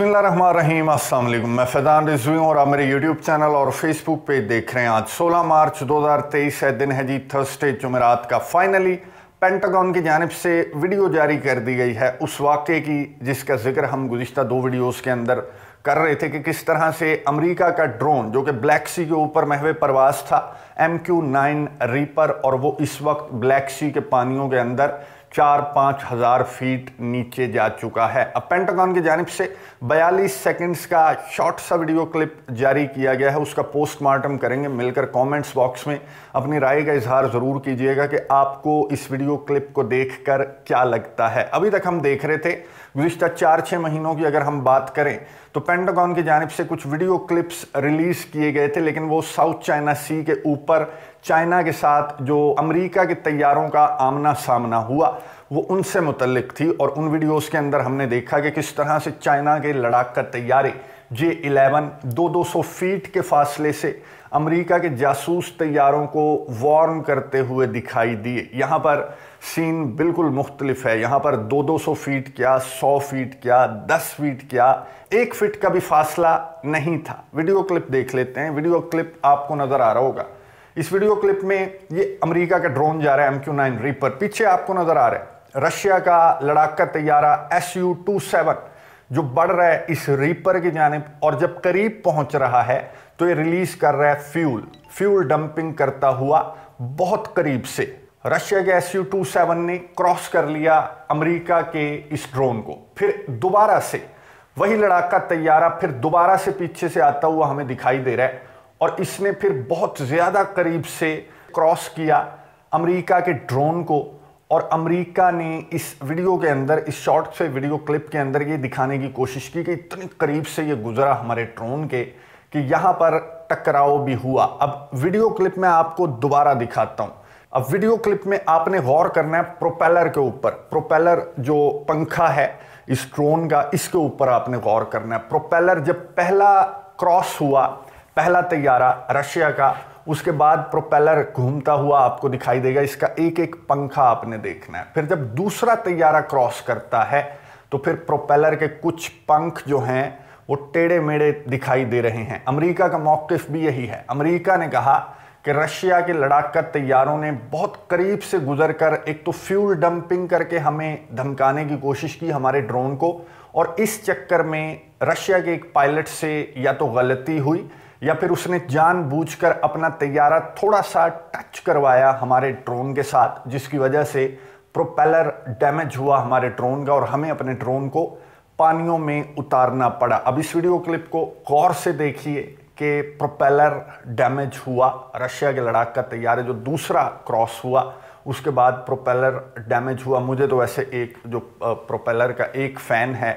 बिस्मिल्लाम अस्सलाम मैं फैदान रिजवी और आप मेरे यूट्यूब चैनल और फेसबुक पेज देख रहे हैं आज 16 मार्च 2023 है दिन है जी थर्सडे जुमेरात का फाइनली पेंटागन की जानब से वीडियो जारी कर दी गई है उस वाक़े की जिसका जिक्र हम गुज्त दो वीडियोस के अंदर कर रहे थे कि किस तरह से अमरीका का ड्रोन जो कि ब्लैक सी के ऊपर महवे परवास था एम क्यू नाइन रीपर और वो इस वक्त ब्लैक सी के पानियों के अंदर चार पाँच हज़ार फीट नीचे जा चुका है अब पेंटागन की जानब से 42 सेकंड्स का शॉर्ट सा वीडियो क्लिप जारी किया गया है उसका पोस्टमार्टम करेंगे मिलकर कमेंट्स बॉक्स में अपनी राय का इजहार ज़रूर कीजिएगा कि आपको इस वीडियो क्लिप को देखकर क्या लगता है अभी तक हम देख रहे थे गुजशत चार छः महीनों की अगर हम बात करें तो पेंटागॉन की जानब से कुछ वीडियो क्लिप्स रिलीज़ किए गए थे लेकिन वो साउथ चाइना सी के ऊपर चाइना के साथ जो अमेरिका के तैयारों का आमना सामना हुआ वो उनसे मुतलक थी और उन वीडियोस के अंदर हमने देखा कि किस तरह से चाइना के लड़ाक का तैयारी जे इलेवन दो दो सौ फीट के फासले से अमेरिका के जासूस तैयारों को वार्म करते हुए दिखाई दिए यहाँ पर सीन बिल्कुल मुख्तलिफ है यहाँ पर दो दो सौ फीट क्या सौ फीट क्या दस फीट क्या एक फीट का भी फासला नहीं था वीडियो क्लिप देख लेते हैं वीडियो क्लिप आपको नज़र आ रहा होगा इस वीडियो क्लिप में ये अमेरिका का ड्रोन जा रहा है एम क्यू नाइन रीपर पीछे आपको नज़र आ रहा है रशिया का लड़ाका तैयारा एस यू टू सेवन जो बढ़ रहा है इस रीपर की जानब और जब करीब पहुंच रहा है तो ये रिलीज कर रहा है फ्यूल फ्यूल डंपिंग करता हुआ बहुत करीब से रशिया के एस यू टू सेवन ने क्रॉस कर लिया अमेरिका के इस ड्रोन को फिर दोबारा से वही लड़ाका तैयारा फिर दोबारा से पीछे से आता हुआ हमें दिखाई दे रहा है और इसने फिर बहुत ज़्यादा करीब से क्रॉस किया अमेरिका के ड्रोन को और अमेरिका ने इस वीडियो के अंदर इस शॉर्ट से वीडियो क्लिप के अंदर ये दिखाने की कोशिश की कि इतने करीब से ये गुजरा हमारे ड्रोन के कि यहाँ पर टकराव भी हुआ अब वीडियो क्लिप में आपको दोबारा दिखाता हूँ अब वीडियो क्लिप में आपने गौर करना है प्रोपेलर के ऊपर प्रोपेलर जो पंखा है इस ड्रोन का इसके ऊपर आपने गौर करना है प्रोपेलर जब पहला क्रॉस हुआ पहला तैयारा रशिया का उसके बाद प्रोपेलर घूमता हुआ आपको दिखाई देगा इसका एक एक पंखा आपने देखना है फिर जब दूसरा तैयारा क्रॉस करता है तो फिर प्रोपेलर के कुछ पंख जो हैं वो टेढ़े मेढ़े दिखाई दे रहे हैं अमेरिका का मौकफ भी यही है अमेरिका ने कहा कि रशिया के लड़ाका तैयारों ने बहुत करीब से गुजर कर एक तो फ्यूल डंपिंग करके हमें धमकाने की कोशिश की हमारे ड्रोन को और इस चक्कर में रशिया के एक पायलट से या तो गलती हुई या फिर उसने जानबूझकर अपना तैयारा थोड़ा सा टच करवाया हमारे ड्रोन के साथ जिसकी वजह से प्रोपेलर डैमेज हुआ हमारे ड्रोन का और हमें अपने ड्रोन को पानियों में उतारना पड़ा अब इस वीडियो क्लिप को गौर से देखिए कि प्रोपेलर डैमेज हुआ रशिया के लड़ाक का तैयारा जो दूसरा क्रॉस हुआ उसके बाद प्रोपेलर डैमेज हुआ मुझे तो वैसे एक जो प्रोपेलर का एक फ़ैन है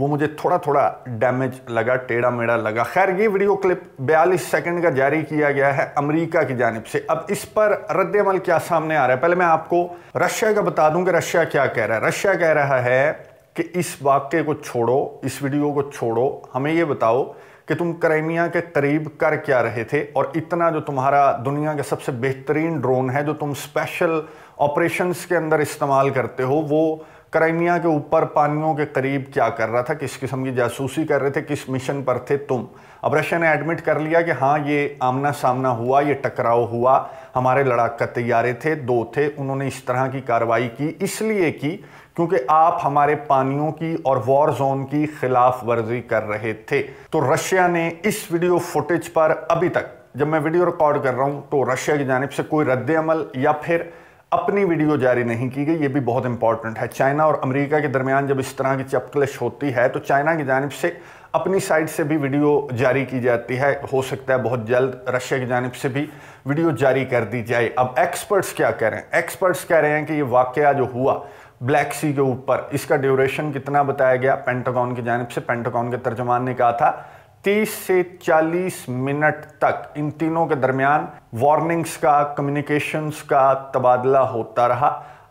वो मुझे थोड़ा थोड़ा डैमेज लगा टेढ़ा मेढ़ा लगा खैर ये वीडियो क्लिप 42 सेकंड का जारी किया गया है अमेरिका की जानब से अब इस पर रद्दमल क्या सामने आ रहा है पहले मैं आपको रशिया का बता दूं कि रशिया क्या कह रहा है रशिया कह रहा है कि इस वाक्य को छोड़ो इस वीडियो को छोड़ो हमें ये बताओ कि तुम क्राइमिया के करीब कर क्या रहे थे और इतना जो तुम्हारा दुनिया का सबसे बेहतरीन ड्रोन है जो तुम स्पेशल ऑपरेशंस के अंदर इस्तेमाल करते हो वो क्राइमिया के ऊपर पानियों के करीब क्या कर रहा था किस किस्म की जासूसी कर रहे थे किस मिशन पर थे तुम अब रशिया ने एडमिट कर लिया कि हाँ ये आमना सामना हुआ ये टकराव हुआ हमारे लड़ाक तैयारे थे दो थे उन्होंने इस तरह की कार्रवाई की इसलिए की क्योंकि आप हमारे पानियों की और वॉर जोन की खिलाफ वर्जी कर रहे थे तो रशिया ने इस वीडियो फुटेज पर अभी तक जब मैं वीडियो रिकॉर्ड कर रहा हूँ तो रशिया की जानब से कोई रद्द अमल या फिर अपनी वीडियो जारी नहीं की गई ये भी बहुत इंपॉर्टेंट है चाइना और अमेरिका के दरमियान जब इस तरह की चपकलश होती है तो चाइना की जानब से अपनी साइड से भी वीडियो जारी की जाती है हो सकता है बहुत जल्द रशिया की जानब से भी वीडियो जारी कर दी जाए अब एक्सपर्ट्स क्या कह रहे हैं एक्सपर्ट्स कह रहे हैं कि ये वाकया जो हुआ ब्लैक सी के ऊपर इसका ड्यूरेशन कितना बताया गया पेंटागॉन की जानब से पेंटागॉन के तर्जमान ने कहा था 30 से 40 मिनट तक इन तीनों के दरमियान वार्निंग्स का कम्युनिकेशंस का तबादला होता रहा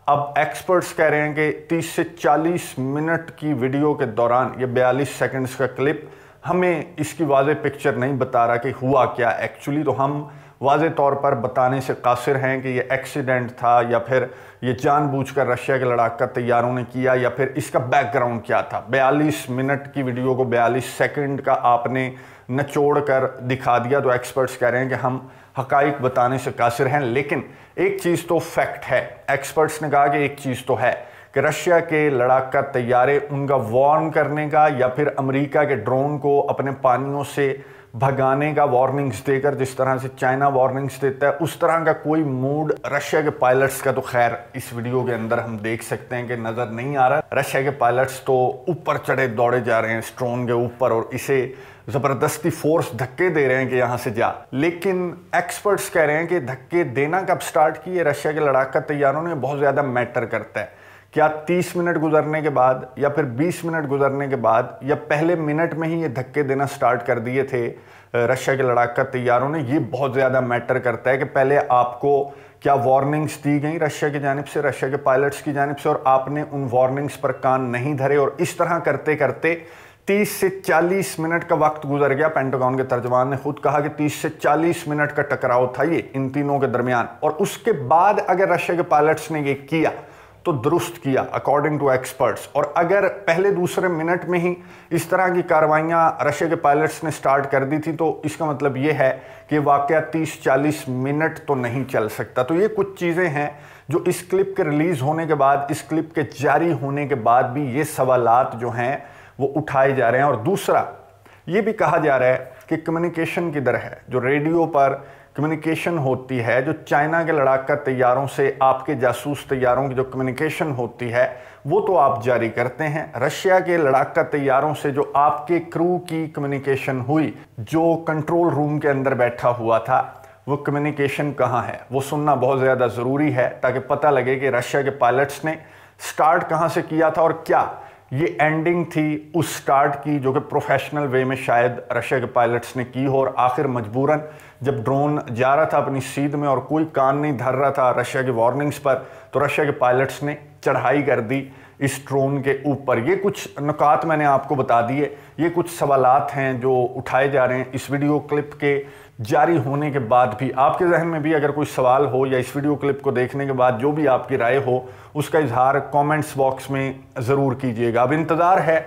अब एक्सपर्ट्स कह रहे हैं कि 30 से 40 मिनट की वीडियो के दौरान ये 42 सेकंड्स का क्लिप हमें इसकी वाज पिक्चर नहीं बता रहा कि हुआ क्या एक्चुअली तो हम वाज तौर पर बताने से कासिर हैं कि ये एक्सीडेंट था या फिर ये जानबूझकर रशिया के लड़ाक का तैयारों ने किया या फिर इसका बैकग्राउंड क्या था बयालीस मिनट की वीडियो को बयालीस सेकंड का आपने नचोड़ कर दिखा दिया तो एक्सपर्ट्स कह रहे हैं कि हम हकाइक बताने से कासिर हैं लेकिन एक चीज़ तो फैक्ट है एक्सपर्ट्स ने कहा कि एक चीज़ तो है कि रशिया के लड़ाक का तैयारे उनका वार्न करने का या फिर अमरीका के ड्रोन को अपने पानियों से भगाने का वार्निंग्स देकर जिस तरह से चाइना वार्निंग्स देता है उस तरह का कोई मूड रशिया के पायलट्स का तो खैर इस वीडियो के अंदर हम देख सकते हैं कि नज़र नहीं आ रहा रशिया के पायलट्स तो ऊपर चढ़े दौड़े जा रहे हैं स्ट्रोन के ऊपर और इसे ज़बरदस्ती फोर्स धक्के दे रहे हैं कि यहाँ से जा लेकिन एक्सपर्ट्स कह रहे हैं कि धक्के देना कब स्टार्ट किए रशिया के लड़ाका तैयारों ने बहुत ज़्यादा मैटर करता है क्या 30 मिनट गुजरने के बाद या फिर 20 मिनट गुजरने के बाद या पहले मिनट में ही ये धक्के देना स्टार्ट कर दिए थे रशिया के लड़ाका तैयारों ने ये बहुत ज़्यादा मैटर करता है कि पहले आपको क्या वार्निंग्स दी गई रशिया की जानब से रशिया के पायलट्स की जानब से और आपने उन वार्निंग्स पर कान नहीं धरे और इस तरह करते करते 30 से 40 मिनट का वक्त गुजर गया पेंटागॉन के तर्जमान ने खुद कहा कि 30 से 40 मिनट का टकराव था ये इन तीनों के दरमियान और उसके बाद अगर रशिया के पायलट्स ने ये किया तो दुरुस्त किया अकॉर्डिंग टू एक्सपर्ट्स और अगर पहले दूसरे मिनट में ही इस तरह की कार्रवाइयाँ रशिया के पायलट्स ने स्टार्ट कर दी थी तो इसका मतलब ये है कि वाक़ 30-40 मिनट तो नहीं चल सकता तो ये कुछ चीज़ें हैं जो इस क्लिप के रिलीज़ होने के बाद इस क्लिप के जारी होने के बाद भी ये सवाल जो हैं वो उठाए जा रहे हैं और दूसरा ये भी कहा जा रहा है कि कम्युनिकेशन किधर है जो रेडियो पर कम्युनिकेशन होती है जो चाइना के लड़ाका तैयारों से आपके जासूस तैयारों की जो कम्युनिकेशन होती है वो तो आप जारी करते हैं रशिया के लड़ाका तैयारों से जो आपके क्रू की कम्युनिकेशन हुई जो कंट्रोल रूम के अंदर बैठा हुआ था वो कम्युनिकेशन कहाँ है वो सुनना बहुत ज़्यादा ज़रूरी है ताकि पता लगे कि रशिया के पायलट्स ने स्टार्ट कहाँ से किया था और क्या ये एंडिंग थी उस स्टार्ट की जो कि प्रोफेशनल वे में शायद रशिया के पायलट्स ने की हो और आखिर मजबूरन जब ड्रोन जा रहा था अपनी सीध में और कोई कान नहीं धर रहा था रशिया के वार्निंग्स पर तो रशिया के पायलट्स ने चढ़ाई कर दी इस ड्रोन के ऊपर ये कुछ नुकात मैंने आपको बता दिए ये कुछ सवालत हैं जो उठाए जा रहे हैं इस वीडियो क्लिप के जारी होने के बाद भी आपके जहन में भी अगर कोई सवाल हो या इस वीडियो क्लिप को देखने के बाद जो भी आपकी राय हो उसका इजहार कमेंट्स बॉक्स में ज़रूर कीजिएगा अब इंतज़ार है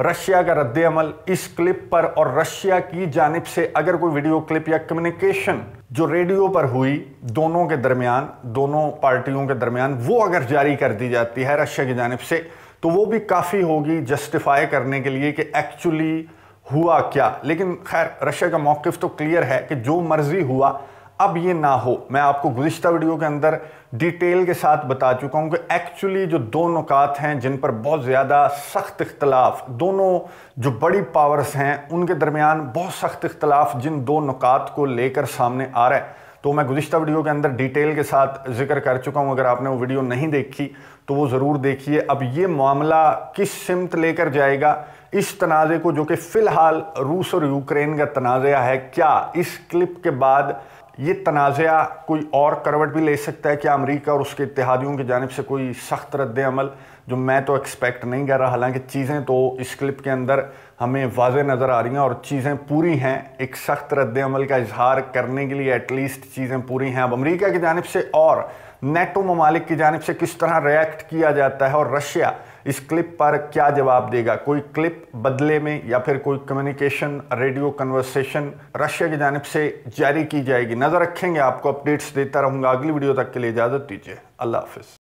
रशिया का रद्द अमल इस क्लिप पर और रशिया की जानब से अगर कोई वीडियो क्लिप या कम्युनिकेशन जो रेडियो पर हुई दोनों के दरमियान दोनों पार्टियों के दरमियान वो अगर जारी कर दी जाती है रशिया की जानब से तो वो भी काफ़ी होगी जस्टिफाई करने के लिए कि एक्चुअली हुआ क्या लेकिन खैर रशिया का मौक़ तो क्लियर है कि जो मर्ज़ी हुआ अब ये ना हो मैं आपको गुज्त वीडियो के अंदर डिटेल के साथ बता चुका हूँ कि एक्चुअली जो दो नुकात हैं जिन पर बहुत ज़्यादा सख्त इख्तलाफ दोनों जो बड़ी पावर्स हैं उनके दरमियान बहुत सख्त इख्तलाफ जिन दो नुकात को लेकर सामने आ रहा है तो मैं गुज्त वीडियो के अंदर डिटेल के साथ जिक्र कर चुका हूँ अगर आपने वो वीडियो नहीं देखी तो वो ज़रूर देखिए अब ये मामला किस सिमत लेकर जाएगा इस तनाज़े को जो कि फ़िलहाल रूस और यूक्रेन का तनाज़ा है क्या इस क्लिप के बाद ये तनाज़ा कोई और करवट भी ले सकता है क्या अमेरिका और उसके इतिहादियों की जानब से कोई सख्त रद्द जो मैं तो एक्सपेक्ट नहीं कर रहा हालांकि चीज़ें तो इस क्लिप के अंदर हमें वाज नज़र आ रही हैं और चीज़ें पूरी हैं एक सख्त रद्द का इजहार करने के लिए एटलीस्ट चीज़ें पूरी हैं अब अमरीका की जानब से और नेटो ममालिक की जानब से किस तरह रिएक्ट किया जाता है और रशिया इस क्लिप पर क्या जवाब देगा कोई क्लिप बदले में या फिर कोई कम्युनिकेशन रेडियो कन्वर्सेशन रशिया की जानब से जारी की जाएगी नज़र रखेंगे आपको अपडेट्स देता रहूंगा अगली वीडियो तक के लिए इजाज़त दीजिए अल्लाह हाफिज़